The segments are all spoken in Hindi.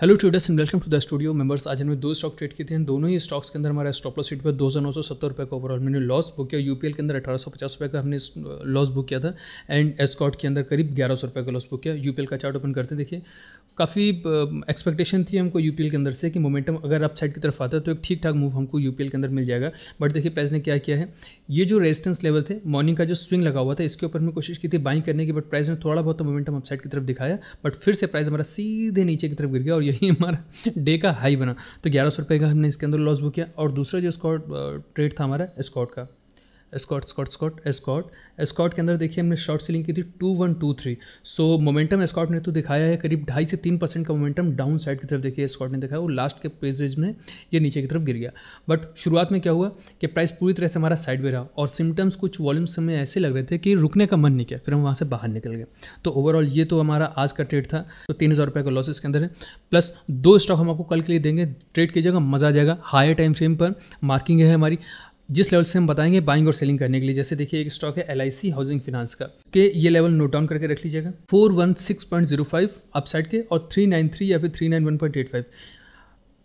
hello traders and welcome to the studio members आज हमने दो स्टॉक ट्रेड किए थे दोनों ही स्टॉक्स के अंदर हमारा स्टॉप लॉस सीट पर दो हज़ार नौ सौ सत्तर रुपये का ओवरऑल मैंने लॉस बुक किया यूपीएल के अंदर अठारह सौ पचास रुपये का हमने लॉस बुक किया था एंड एस्कॉट के अंदर करीब ग्यारह सौ रुपये का लॉस बुक किया यूपीएल का चार्ट ओपन करते देखिए काफ़ी एक्सपेक्टेशन थी हमको यू के अंदर से कि मोमेंटम अगर अपसाइड साइड की तरफ आता तो एक ठीक ठाक मूव हमको यू के अंदर मिल जाएगा बट देखिए प्राइस ने क्या किया है ये जो रेजिस्टेंस लेवल थे मॉर्निंग का जो स्विंग लगा हुआ था इसके ऊपर हमने कोशिश की थी बाइंग करने की बट प्राइस ने थोड़ा बहुत मोमेंटम तो अपसाइड की तरफ दिखाया बट फिर से प्राइस हमारा सीधे नीचे की तरफ गिर गया और यही हमारा डे का हाई बना तो ग्यारह सौ रुपये का हमने इसके अंदर लॉस बुक किया और दूसरा जो स्कॉट ट्रेड था हमारा स्कॉट का Scott Scott Scott Scott Scott के अंदर देखिए हमने शॉर्ट सेलिंग की थी two one two three so momentum Scott ने तो दिखाया है करीब ढाई से तीन परसेंट का मोमेंटम डाउन साइड की तरफ देखिए स्कॉट ने दिखाया वो लास्ट के पेजेज में ये नीचे की तरफ गिर गया बट शुरुआत में क्या हुआ कि प्राइस पूरी तरह से हमारा साइड में रहा और सिम्टम्स कुछ वॉल्यूम्स हमें ऐसे लग रहे थे कि रुकने का मन नहीं किया फिर हम वहाँ से बाहर निकल गए तो ओवरऑल ये तो हमारा आज का ट्रेड था तो तीन हज़ार रुपये का लॉसेस के अंदर है प्लस दो स्टॉक हम आपको कल के लिए देंगे ट्रेड कीजिएगा मज़ा आ जाएगा हायर टाइम फ्रेम पर मार्किंग है हमारी जिस लेवल से हम बताएंगे बाइंग और सेलिंग करने के लिए जैसे देखिए एक स्टॉक है एल हाउसिंग फाइनेंस का के ये लेवल नोट डाउन करके रख लीजिएगा four one six point zero five upside के और थ्री नाइन थ्री या फिर three nine one point eight five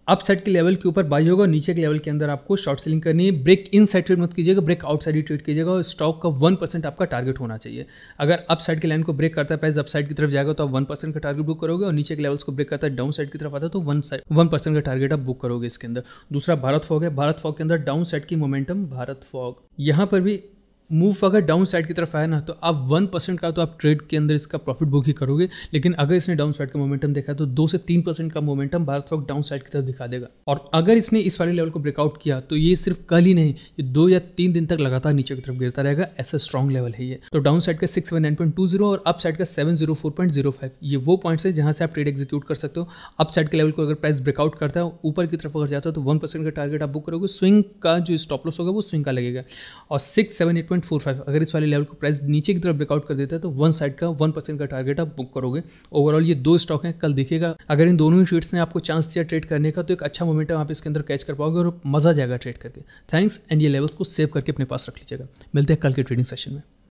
upside के लेवल के ऊपर बाई होगा नीचे के लेवल के अंदर आपको शॉर्ट सेलिंग करनी है ब्रेक इन साइड ट्रेड मत कीजिएगा ब्रेक आउटसाइड ही ट्रेड कीजिएगा और स्टॉक का वन परसेंट आपका टारगेट होना चाहिए अगर अप साइड के लाइन को ब्रेक करता है प्राइस अप साइड की तरफ जाएगा तो आप वन परसेंट का टारगेट बुक करोगे और नीचे के लेवल्स को ब्रेक करता है डाउन साइड की तरफ आता है तो वन वन परसेंट का टारगेट आप बुक करोगे इसके अंदर दूसरा भारत फॉग है भारत फॉग के अंदर डाउन साइड की मोमेंटम भारत फॉग यहाँ पर भी मूव अगर डाउन साइड की तरफ आया ना तो आप वन परसेंट का तो आप ट्रेड के अंदर इसका प्रॉफिट बुक ही करोगे लेकिन अगर इसने डाउन साइड का मोमेंटम देखा तो दो से तीन परसेंट का मोमेंटम भारत रॉक डाउन साइड की तरफ दिखा देगा और अगर इसने इस वाले लेवल को ब्रेकआउट किया तो ये सिर्फ कल ही नहीं ये दो या तीन दिन तक लगातार नीचे की तरफ गिरता रहेगा ऐसा स्ट्रॉन्ग लेवल है ये तो डाउन साइड का सिक्स और अप साइड का सेवन ये वो पॉइंट है जहाँ से आप ट्रेड एग्जीक्यूट कर सकते हो अप साइड के लेवल को अगर प्राइस ब्रेकआउट करता है ऊपर की तरफ अगर जाता है तो वन का टारगेट आप बुक करोगे स्विंग का जो स्टॉप लॉस होगा वो स्विंग का लगेगा और सिक्स सेवन एट पॉइंट 1.45 अगर इस वाले लेवल को प्राइस नीचे की तरफ ब्रेकआउट कर देता है तो वन साइड का वन परसेंट का टारगेट आप बुक करोगे ओवरऑल ये दो स्टॉक हैं कल दिखेगा अगर इन दोनों ही शेड्स ने आपको चांस दिया ट्रेड करने का तो एक अच्छा मोमेंट आप इसके अंदर कैच कर पाओगे और मजा जाएगा ट्रेड करके थैंक्स एंड ये लेवल्स को सेव करके अपने पास रख लीजिएगा मिलते हैं कल के ट्रेडिंग सेशन में